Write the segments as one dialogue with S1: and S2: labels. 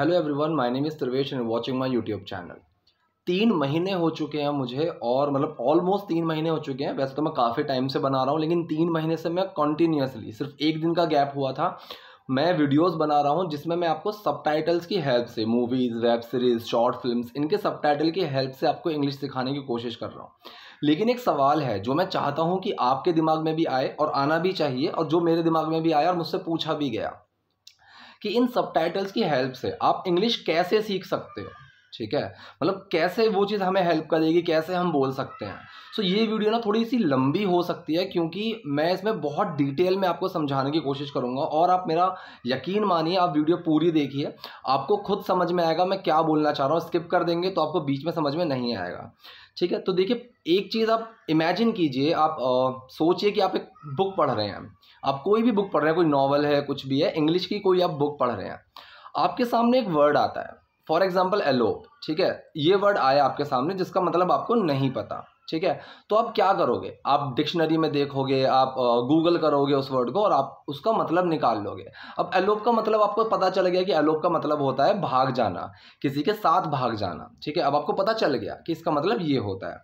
S1: hello everyone my name is Trivesh and watching my YouTube channel तीन महीने हो चुके हैं मुझे और मतलब ऑलमोस्ट तीन महीने हो चुके हैं वैसे तो मैं काफ़ी टाइम से बना रहा हूँ लेकिन तीन महीने से मैं कॉन्टीन्यूसली सिर्फ एक दिन का गैप हुआ था मैं वीडियोस बना रहा हूँ जिसमें मैं आपको सब की हेल्प से movies web series short film इनके सब की हेल्प से आपको इंग्लिश सिखाने की कोशिश कर रहा हूँ लेकिन एक सवाल है जो मैं चाहता हूँ कि आपके दिमाग में भी आए और आना भी चाहिए और जो मेरे दिमाग में भी आया और मुझसे पूछा भी गया कि इन सब की हेल्प से आप इंग्लिश कैसे सीख सकते हो ठीक है मतलब कैसे वो चीज़ हमें हेल्प करेगी कैसे हम बोल सकते हैं सो so, ये वीडियो ना थोड़ी सी लंबी हो सकती है क्योंकि मैं इसमें बहुत डिटेल में आपको समझाने की कोशिश करूँगा और आप मेरा यकीन मानिए आप वीडियो पूरी देखिए आपको खुद समझ में आएगा मैं क्या बोलना चाह रहा हूँ स्किप कर देंगे तो आपको बीच में समझ में नहीं आएगा ठीक है तो देखिए एक चीज़ आप इमेजिन कीजिए आप सोचिए कि आप एक बुक पढ़ रहे हैं आप कोई भी बुक पढ़ रहे हैं कोई नॉवल है कुछ भी है इंग्लिश की कोई आप बुक पढ़ रहे हैं आपके सामने एक वर्ड आता है फॉर एग्जाम्पल एलो ठीक है ये वर्ड आया आपके सामने जिसका मतलब आपको नहीं पता ठीक है तो आप क्या करोगे आप डिक्शनरी में देखोगे आप गूगल करोगे उस वर्ड को और आप उसका मतलब निकाल लोगे अब एलोप का मतलब आपको पता चल गया कि एलोप का मतलब होता है भाग जाना किसी के साथ भाग जाना ठीक है अब आपको पता चल गया कि इसका मतलब ये होता है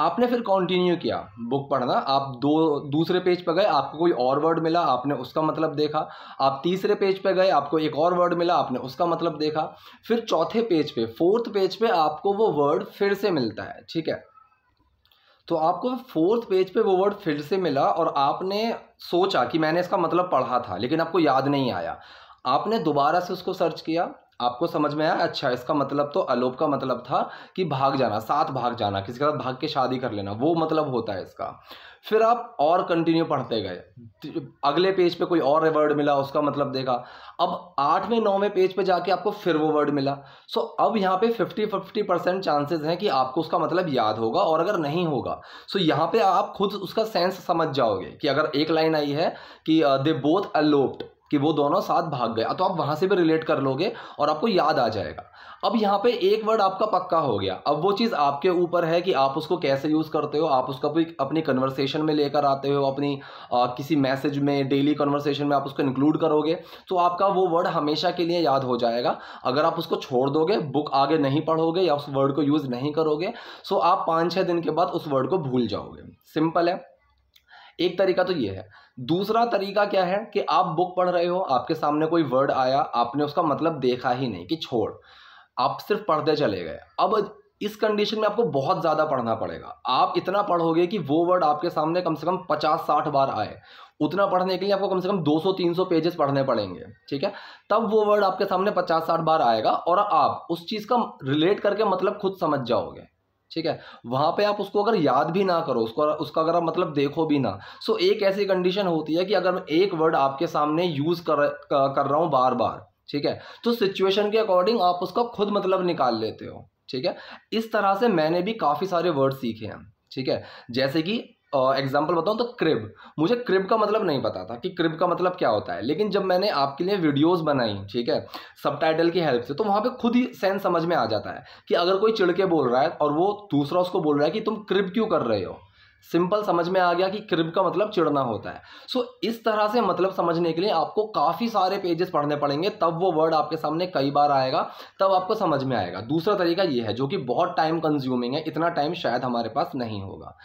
S1: आपने फिर कंटिन्यू किया बुक पढ़ना आप दो दूसरे पेज पर गए आपको कोई और वर्ड मिला आपने उसका मतलब देखा आप तीसरे पेज पर गए आपको एक और वर्ड मिला आपने उसका मतलब देखा फिर चौथे पेज पे फोर्थ पेज पे आपको वो वर्ड फिर से मिलता है ठीक है तो आपको फोर्थ पेज पे वो वर्ड फिर से मिला और आपने सोचा कि मैंने इसका मतलब पढ़ा था लेकिन आपको याद नहीं आया आपने दोबारा से उसको सर्च किया आपको समझ में आया अच्छा इसका मतलब तो अलोप का मतलब था कि भाग जाना साथ भाग जाना किसी के साथ भाग के शादी कर लेना वो मतलब होता है इसका फिर आप और कंटिन्यू पढ़ते गए अगले पेज पे कोई और वर्ड मिला उसका मतलब देखा अब आठवें नौवें पेज पे जाके आपको फिर वो वर्ड मिला सो अब यहाँ पे फिफ्टी फिफ्टी परसेंट चांसेस हैं कि आपको उसका मतलब याद होगा और अगर नहीं होगा सो यहाँ पे आप खुद उसका सेंस समझ जाओगे कि अगर एक लाइन आई है कि दे बोथ अलोप्ड कि वो दोनों साथ भाग गए तो आप वहाँ से भी रिलेट कर लोगे और आपको याद आ जाएगा अब यहाँ पे एक वर्ड आपका पक्का हो गया अब वो चीज़ आपके ऊपर है कि आप उसको कैसे यूज़ करते हो आप उसका कोई अपनी कन्वर्सेशन में लेकर आते हो अपनी आ, किसी मैसेज में डेली कन्वर्सेशन में आप उसको इंक्लूड करोगे तो आपका वो वर्ड हमेशा के लिए याद हो जाएगा अगर आप उसको छोड़ दोगे बुक आगे नहीं पढ़ोगे या उस वर्ड को यूज़ नहीं करोगे सो तो आप पाँच छः दिन के बाद उस वर्ड को भूल जाओगे सिंपल है एक तरीका तो ये है दूसरा तरीका क्या है कि आप बुक पढ़ रहे हो आपके सामने कोई वर्ड आया आपने उसका मतलब देखा ही नहीं कि छोड़ आप सिर्फ पढ़ते चले गए अब इस कंडीशन में आपको बहुत ज़्यादा पढ़ना पड़ेगा आप इतना पढ़ोगे कि वो वर्ड आपके सामने कम से कम पचास साठ बार आए उतना पढ़ने के लिए आपको कम से कम 200-300 पेजेस पढ़ने पड़ेंगे ठीक है तब वो वर्ड आपके सामने पचास साठ बार आएगा और आप उस चीज़ का रिलेट करके मतलब खुद समझ जाओगे ठीक है वहाँ पे आप उसको अगर याद भी ना करो उसको उसका अगर आप मतलब देखो भी ना सो एक ऐसी कंडीशन होती है कि अगर मैं एक वर्ड आपके सामने यूज़ कर कर रहा हूँ बार बार ठीक है तो सिचुएशन के अकॉर्डिंग आप उसका खुद मतलब निकाल लेते हो ठीक है इस तरह से मैंने भी काफ़ी सारे वर्ड सीखे हैं ठीक है जैसे कि एग्जाम्पल बताऊँ तो क्रिब मुझे क्रिब का मतलब नहीं पता था कि क्रिब का मतलब क्या होता है लेकिन जब मैंने आपके लिए वीडियोस बनाई ठीक है सब टाइटल की हेल्प से तो वहाँ पे खुद ही सेंस समझ में आ जाता है कि अगर कोई चिड़के बोल रहा है और वो दूसरा उसको बोल रहा है कि तुम क्रिब क्यों कर रहे हो सिंपल समझ में आ गया कि क्रिब का मतलब चिड़ना होता है सो so, इस तरह से मतलब समझने के लिए आपको काफ़ी सारे पेजेस पढ़ने पड़ेंगे तब वो वर्ड आपके सामने कई बार आएगा तब आपको समझ में आएगा दूसरा तरीका ये है जो कि बहुत टाइम कंज्यूमिंग है इतना टाइम शायद हमारे पास नहीं होगा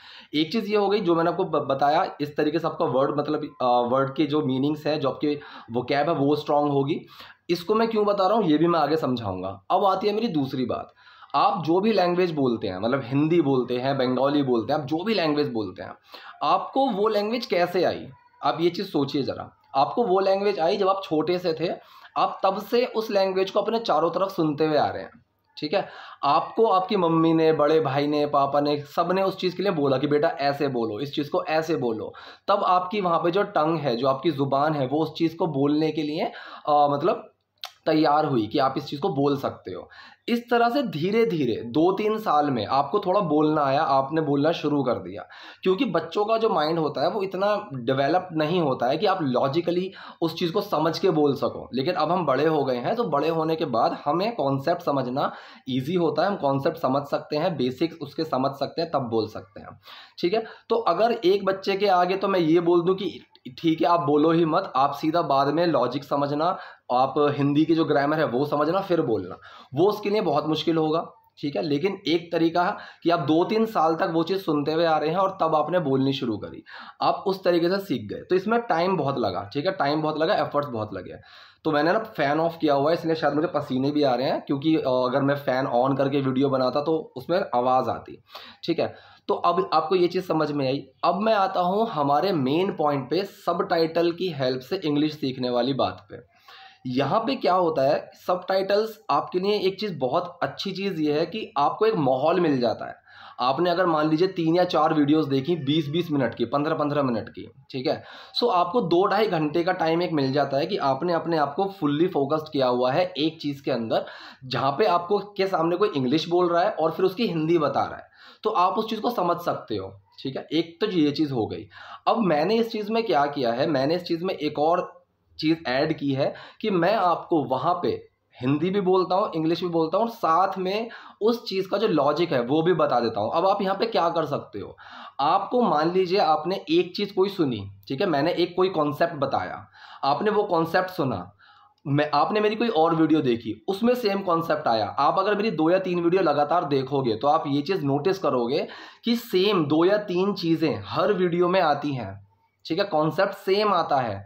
S1: एक चीज़ ये हो गई जो मैंने आपको बताया इस तरीके से आपका वर्ड मतलब वर्ड के जो मीनिंग्स हैं जो आपके वो कैब है वो स्ट्रांग होगी इसको मैं क्यों बता रहा हूँ ये भी मैं आगे समझाऊंगा अब आती है मेरी दूसरी बात आप जो भी लैंग्वेज बोलते हैं मतलब हिंदी बोलते हैं बंगाली बोलते हैं आप जो भी लैंग्वेज बोलते हैं आपको वो लैंग्वेज कैसे आई आप ये चीज़ सोचिए ज़रा आपको वो लैंग्वेज आई जब आप छोटे से थे आप तब से उस लैंग्वेज को अपने चारों तरफ सुनते हुए आ रहे हैं ठीक है आपको आपकी मम्मी ने बड़े भाई ने पापा ने सब ने उस चीज़ के लिए बोला कि बेटा ऐसे बोलो इस चीज़ को ऐसे बोलो तब आपकी वहाँ पे जो टंग है जो आपकी ज़ुबान है वो उस चीज़ को बोलने के लिए आ, मतलब तैयार हुई कि आप इस चीज़ को बोल सकते हो इस तरह से धीरे धीरे दो तीन साल में आपको थोड़ा बोलना आया आपने बोलना शुरू कर दिया क्योंकि बच्चों का जो माइंड होता है वो इतना डेवलप नहीं होता है कि आप लॉजिकली उस चीज़ को समझ के बोल सको लेकिन अब हम बड़े हो गए हैं तो बड़े होने के बाद हमें कॉन्सेप्ट समझना ईजी होता है हम कॉन्सेप्ट समझ सकते हैं बेसिक्स उसके समझ सकते हैं तब बोल सकते हैं ठीक है तो अगर एक बच्चे के आगे तो मैं ये बोल दूँ कि ठीक है आप बोलो ही मत आप सीधा बाद में लॉजिक समझना आप हिंदी की जो ग्रामर है वो समझना फिर बोलना वो उसके लिए बहुत मुश्किल होगा ठीक है लेकिन एक तरीका है कि आप दो तीन साल तक वो चीज़ सुनते हुए आ रहे हैं और तब आपने बोलनी शुरू करी आप उस तरीके से सीख गए तो इसमें टाइम बहुत लगा ठीक है टाइम बहुत लगा एफर्ट्स बहुत लगे तो मैंने ना फ़ैन ऑफ किया हुआ है इसलिए शायद मुझे पसीने भी आ रहे हैं क्योंकि अगर मैं फ़ैन ऑन करके वीडियो बनाता तो उसमें आवाज़ आती ठीक है तो अब आपको ये चीज़ समझ में आई अब मैं आता हूँ हमारे मेन पॉइंट पे सब टाइटल की हेल्प से इंग्लिश सीखने वाली बात पे यहाँ पे क्या होता है सब टाइटल्स आपके लिए एक चीज़ बहुत अच्छी चीज़ ये है कि आपको एक माहौल मिल जाता है आपने अगर मान लीजिए तीन या चार वीडियोस देखी बीस बीस मिनट की पंद्रह पंद्रह मिनट की ठीक है सो आपको दो ढाई घंटे का टाइम एक मिल जाता है कि आपने अपने आप को फुल्ली फोकस्ड किया हुआ है एक चीज़ के अंदर जहाँ पे आपको के सामने कोई इंग्लिश बोल रहा है और फिर उसकी हिंदी बता रहा है तो आप उस चीज़ को समझ सकते हो ठीक है एक तो ये चीज़ हो गई अब मैंने इस चीज़ में क्या किया है मैंने इस चीज़ में एक और चीज़ ऐड की है कि मैं आपको वहाँ पे हिंदी भी बोलता हूँ इंग्लिश भी बोलता हूँ साथ में उस चीज़ का जो लॉजिक है वो भी बता देता हूँ अब आप यहाँ पे क्या कर सकते हो आपको मान लीजिए आपने एक चीज़ कोई सुनी ठीक है मैंने एक कोई कॉन्सेप्ट बताया आपने वो कॉन्सेप्ट सुना मैं आपने मेरी कोई और वीडियो देखी उसमें सेम कॉन्सेप्ट आया आप अगर मेरी दो या तीन वीडियो लगातार देखोगे तो आप ये चीज़ नोटिस करोगे कि सेम दो या तीन चीज़ें हर वीडियो में आती हैं ठीक है कॉन्सेप्ट सेम आता है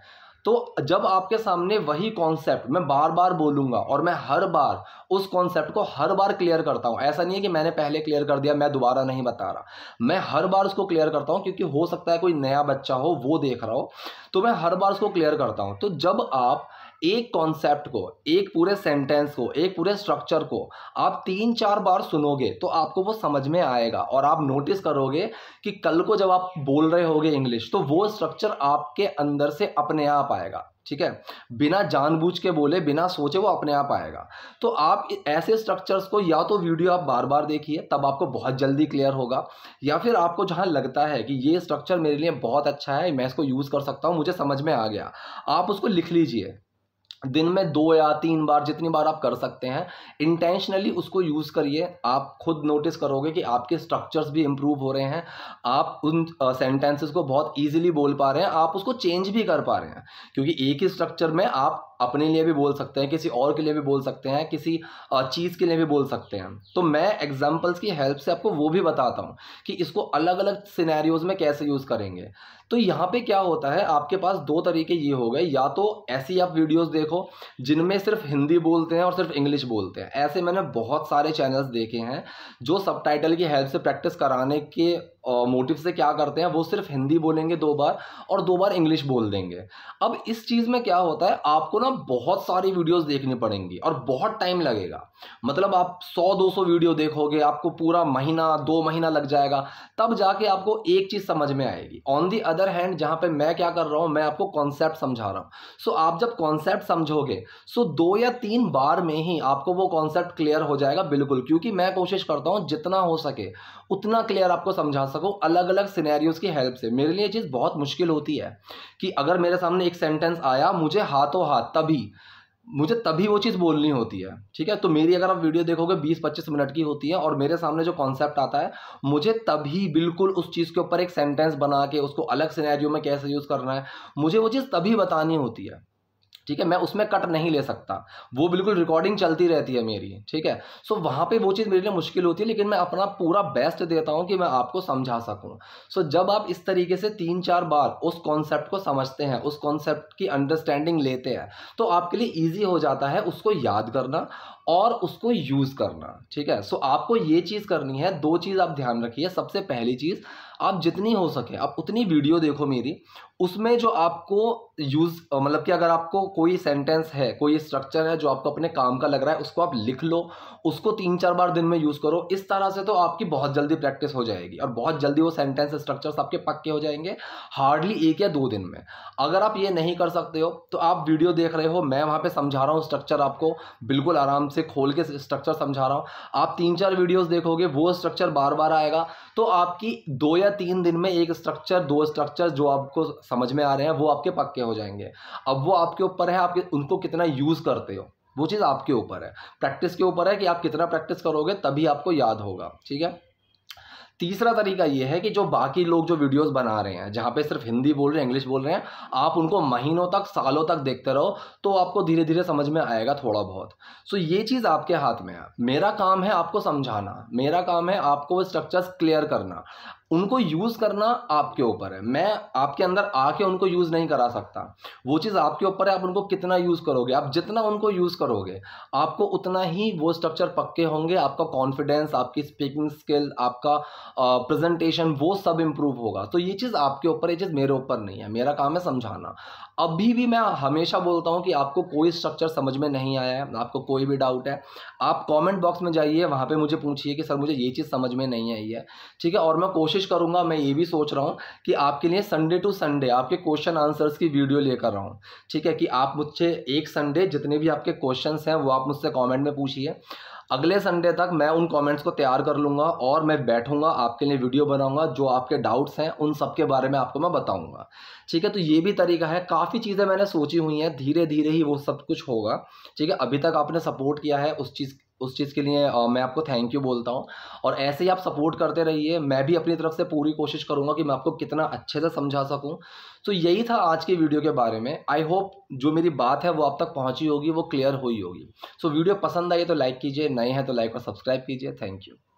S1: तो जब आपके सामने वही कॉन्सेप्ट मैं बार बार बोलूंगा और मैं हर बार उस कॉन्सेप्ट को हर बार क्लियर करता हूं ऐसा नहीं है कि मैंने पहले क्लियर कर दिया मैं दोबारा नहीं बता रहा मैं हर बार उसको क्लियर करता हूँ क्योंकि हो सकता है कोई नया बच्चा हो वो देख रहा हो तो मैं हर बार उसको क्लियर करता हूँ तो जब आप एक कॉन्सेप्ट को एक पूरे सेंटेंस को एक पूरे स्ट्रक्चर को आप तीन चार बार सुनोगे तो आपको वो समझ में आएगा और आप नोटिस करोगे कि कल को जब आप बोल रहे होगे इंग्लिश तो वो स्ट्रक्चर आपके अंदर से अपने आप आएगा ठीक है बिना जानबूझ के बोले बिना सोचे वो अपने आप आएगा तो आप ऐसे स्ट्रक्चर्स को या तो वीडियो आप बार बार देखिए तब आपको बहुत जल्दी क्लियर होगा या फिर आपको जहाँ लगता है कि ये स्ट्रक्चर मेरे लिए बहुत अच्छा है मैं इसको यूज़ कर सकता हूँ मुझे समझ में आ गया आप उसको लिख लीजिए दिन में दो या तीन बार जितनी बार आप कर सकते हैं इंटेंशनली उसको यूज़ करिए आप खुद नोटिस करोगे कि आपके स्ट्रक्चर्स भी इम्प्रूव हो रहे हैं आप उन सेंटेंसेस को बहुत इजीली बोल पा रहे हैं आप उसको चेंज भी कर पा रहे हैं क्योंकि एक ही स्ट्रक्चर में आप अपने लिए भी बोल सकते हैं किसी और के लिए भी बोल सकते हैं किसी चीज़ के लिए भी बोल सकते हैं तो मैं एग्जाम्पल्स की हेल्प से आपको वो भी बताता हूँ कि इसको अलग अलग सिनेरियोज़ में कैसे यूज़ करेंगे तो यहाँ पे क्या होता है आपके पास दो तरीके ये हो गए या तो ऐसी आप वीडियोस देखो जिनमें सिर्फ हिंदी बोलते हैं और सिर्फ इंग्लिश बोलते हैं ऐसे मैंने बहुत सारे चैनल्स देखे हैं जो सब की हेल्प से प्रैक्टिस कराने के मोटिव से क्या करते हैं वो सिर्फ हिंदी बोलेंगे दो बार और दो बार इंग्लिश बोल देंगे अब इस चीज़ में क्या होता है आपको ना बहुत सारी वीडियोस देखनी पड़ेंगी और बहुत टाइम लगेगा मतलब आप 100-200 वीडियो देखोगे आपको पूरा महीना दो महीना लग जाएगा तब जाके आपको एक चीज़ समझ में आएगी ऑन दी अदर हैंड जहाँ पर मैं क्या कर रहा हूँ मैं आपको कॉन्सेप्ट समझा रहा हूँ सो आप जब कॉन्सेप्ट समझोगे सो दो या तीन बार में ही आपको वो कॉन्सेप्ट क्लियर हो जाएगा बिल्कुल क्योंकि मैं कोशिश करता हूँ जितना हो सके उतना क्लियर आपको समझा सक सकूँ अलग अलग सिनेरियोज़ की हेल्प से मेरे लिए चीज़ बहुत मुश्किल होती है कि अगर मेरे सामने एक सेंटेंस आया मुझे हाथों हाथ तभी मुझे तभी वो चीज़ बोलनी होती है ठीक है तो मेरी अगर आप वीडियो देखोगे 20-25 मिनट की होती है और मेरे सामने जो कॉन्सेप्ट आता है मुझे तभी बिल्कुल उस चीज़ के ऊपर एक सेंटेंस बना के उसको अलग सिनेरियो में कैसे यूज़ करना है मुझे वो चीज़ तभी बतानी होती है ठीक है मैं उसमें कट नहीं ले सकता वो बिल्कुल रिकॉर्डिंग चलती रहती है मेरी ठीक है सो so, वहाँ पे वो चीज़ मेरे लिए मुश्किल होती है लेकिन मैं अपना पूरा बेस्ट देता हूँ कि मैं आपको समझा सकूँ सो so, जब आप इस तरीके से तीन चार बार उस कॉन्सेप्ट को समझते हैं उस कॉन्सेप्ट की अंडरस्टैंडिंग लेते हैं तो आपके लिए ईजी हो जाता है उसको याद करना और उसको यूज़ करना ठीक है सो so, आपको ये चीज़ करनी है दो चीज़ आप ध्यान रखिए सबसे पहली चीज़ आप जितनी हो सके आप उतनी वीडियो देखो मेरी उसमें जो आपको यूज़ मतलब कि अगर आपको कोई सेंटेंस है कोई स्ट्रक्चर है जो आपको अपने काम का लग रहा है उसको आप लिख लो उसको तीन चार बार दिन में यूज़ करो इस तरह से तो आपकी बहुत जल्दी प्रैक्टिस हो जाएगी और बहुत जल्दी वो सेंटेंस स्ट्रक्चर्स आपके पक्के हो जाएंगे हार्डली एक या दो दिन में अगर आप ये नहीं कर सकते हो तो आप वीडियो देख रहे हो मैं वहाँ पर समझा रहा हूँ स्ट्रक्चर आपको बिल्कुल आराम से खोल के स्ट्रक्चर समझा रहा हूँ आप तीन चार वीडियोज़ देखोगे वो स्ट्रक्चर बार बार आएगा तो आपकी दो या या तीन दिन में एक स्ट्रक्चर दो स्ट्रक्चर जो आपको समझ में आ रहे हैं वो आपके पक्के हो जाएंगे अब वो आपके ऊपर है आप उनको कितना यूज़ करते हो वो चीज़ आपके ऊपर है प्रैक्टिस के ऊपर है कि आप कितना प्रैक्टिस करोगे तभी आपको याद होगा ठीक है तीसरा तरीका ये है कि जो बाकी लोग जो वीडियोस बना रहे हैं जहाँ पे सिर्फ हिंदी बोल रहे हैं इंग्लिश बोल रहे हैं आप उनको महीनों तक सालों तक देखते रहो तो आपको धीरे धीरे समझ में आएगा थोड़ा बहुत सो ये चीज़ आपके हाथ में है मेरा काम है आपको समझाना मेरा काम है आपको वो स्ट्रक्चर्स क्लियर करना उनको यूज़ करना आपके ऊपर है मैं आपके अंदर आके उनको यूज़ नहीं करा सकता वो चीज़ आपके ऊपर है आप उनको कितना यूज़ करोगे आप जितना उनको यूज़ करोगे आपको उतना ही वो स्ट्रक्चर पक्के होंगे आपका कॉन्फिडेंस आपकी स्पीकिंग स्किल आपका प्रेजेंटेशन वो सब इम्प्रूव होगा तो ये चीज़ आपके ऊपर ये चीज़ मेरे ऊपर नहीं है मेरा काम है समझाना अभी भी मैं हमेशा बोलता हूँ कि आपको कोई स्ट्रक्चर समझ में नहीं आया है आपको कोई भी डाउट है आप कॉमेंट बॉक्स में जाइए वहाँ पर मुझे पूछिए कि सर मुझे ये चीज़ समझ में नहीं आई है ठीक है और मैं कोशिश कोशिश करूंगा मैं ये भी सोच रहा हूँ कि आपके लिए संडे टू संडे आपके क्वेश्चन आंसर्स की वीडियो लेकर रहा हूँ ठीक है कि आप मुझसे एक संडे जितने भी आपके क्वेश्चन हैं वो आप मुझसे कॉमेंट में पूछिए अगले संडे तक मैं उन कमेंट्स को तैयार कर लूँगा और मैं बैठूँगा आपके लिए वीडियो बनाऊँगा जो आपके डाउट्स हैं उन सब के बारे में आपको मैं बताऊँगा ठीक है तो ये भी तरीका है काफ़ी चीज़ें मैंने सोची हुई हैं धीरे धीरे ही वो सब कुछ होगा ठीक है अभी तक आपने सपोर्ट किया है उस चीज़ उस चीज़ के लिए मैं आपको थैंक यू बोलता हूँ और ऐसे ही आप सपोर्ट करते रहिए मैं भी अपनी तरफ से पूरी कोशिश करूँगा कि मैं आपको कितना अच्छे से समझा सकूँ तो यही था आज के वीडियो के बारे में आई होप जो मेरी बात है वो आप तक पहुँची होगी वो क्लियर हुई होगी सो वीडियो पसंद आई तो लाइक कीजिए नए हैं तो लाइक और सब्सक्राइब कीजिए थैंक यू